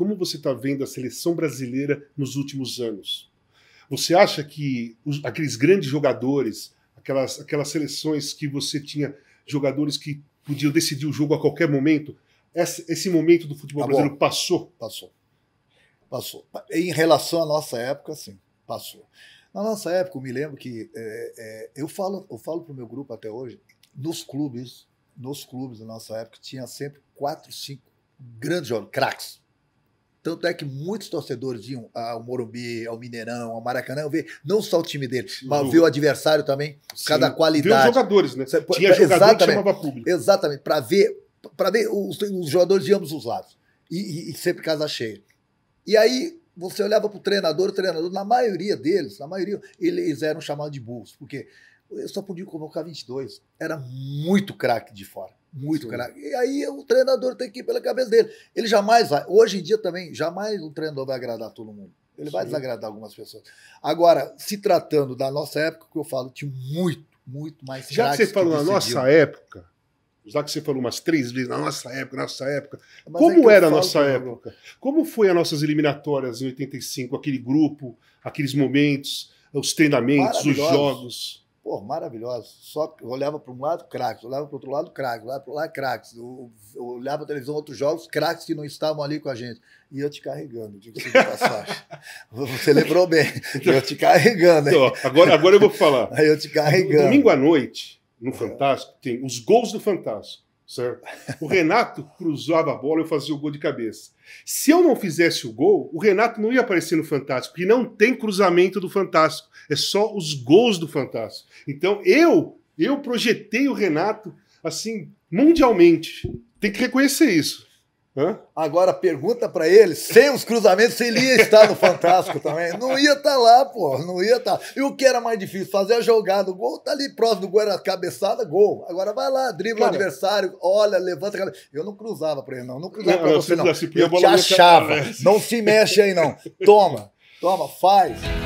Como você está vendo a seleção brasileira nos últimos anos? Você acha que os, aqueles grandes jogadores, aquelas, aquelas seleções que você tinha jogadores que podiam decidir o jogo a qualquer momento, esse, esse momento do futebol tá brasileiro passou? Passou. Passou. Em relação à nossa época, sim, passou. Na nossa época, eu me lembro que é, é, eu falo, eu falo para o meu grupo até hoje, nos clubes, nos clubes da nossa época, tinha sempre quatro, cinco grandes jogadores, craques, tanto é que muitos torcedores iam ao Morumbi, ao Mineirão, ao Maracanã, ver não só o time dele, mas uhum. ver o adversário também, Sim. cada qualidade. Ver os jogadores, né? Você, Tinha jogador exatamente, que chamava público. Exatamente, para ver, pra ver os, os, jogadores de ambos os lados. E, e, e, sempre casa cheia. E aí você olhava para o treinador, o treinador, na maioria deles, na maioria, eles eram chamados de burros, porque eu só podia convocar 22. Era muito craque de fora. Muito Sim. E aí o treinador tem que ir pela cabeça dele. Ele jamais vai. Hoje em dia também, jamais um treinador vai agradar todo mundo. Ele Sim. vai desagradar algumas pessoas. Agora, se tratando da nossa época, que eu falo, tinha muito, muito mais Já que você falou na nossa época, já que você falou umas três vezes, na nossa época, nossa época. Mas é como é era a nossa época? Como foi as nossas eliminatórias em 85, aquele grupo, aqueles momentos, os treinamentos, os jogos? Pô, maravilhoso Só olhava para um lado, craques. Olhava para o outro lado, craques. Olhava para lá, craques. Olhava para a televisão, outros jogos, craques que não estavam ali com a gente. E eu te carregando, digo assim de passagem. Você lembrou bem. Eu te carregando. Então, agora, agora eu vou falar. Aí eu te carregando. Domingo à noite, no Fantástico, tem os gols do Fantástico. Certo? O Renato cruzava a bola e eu fazia o gol de cabeça. Se eu não fizesse o gol, o Renato não ia aparecer no Fantástico, e não tem cruzamento do Fantástico, é só os gols do Fantástico. Então eu, eu projetei o Renato assim mundialmente. Tem que reconhecer isso. Hã? Agora pergunta para ele, sem os cruzamentos, se ele ia estar no Fantástico também. Não ia estar tá lá, pô, não ia estar. Tá. E o que era mais difícil? Fazer a jogada, o gol tá ali próximo do gol, era cabeçada, gol. Agora vai lá, dribla o adversário, olha, levanta a cabeça. Eu não cruzava para ele, não, não cruzava para você, não. Eu te achava, não se mexe aí, não. Toma, toma, faz.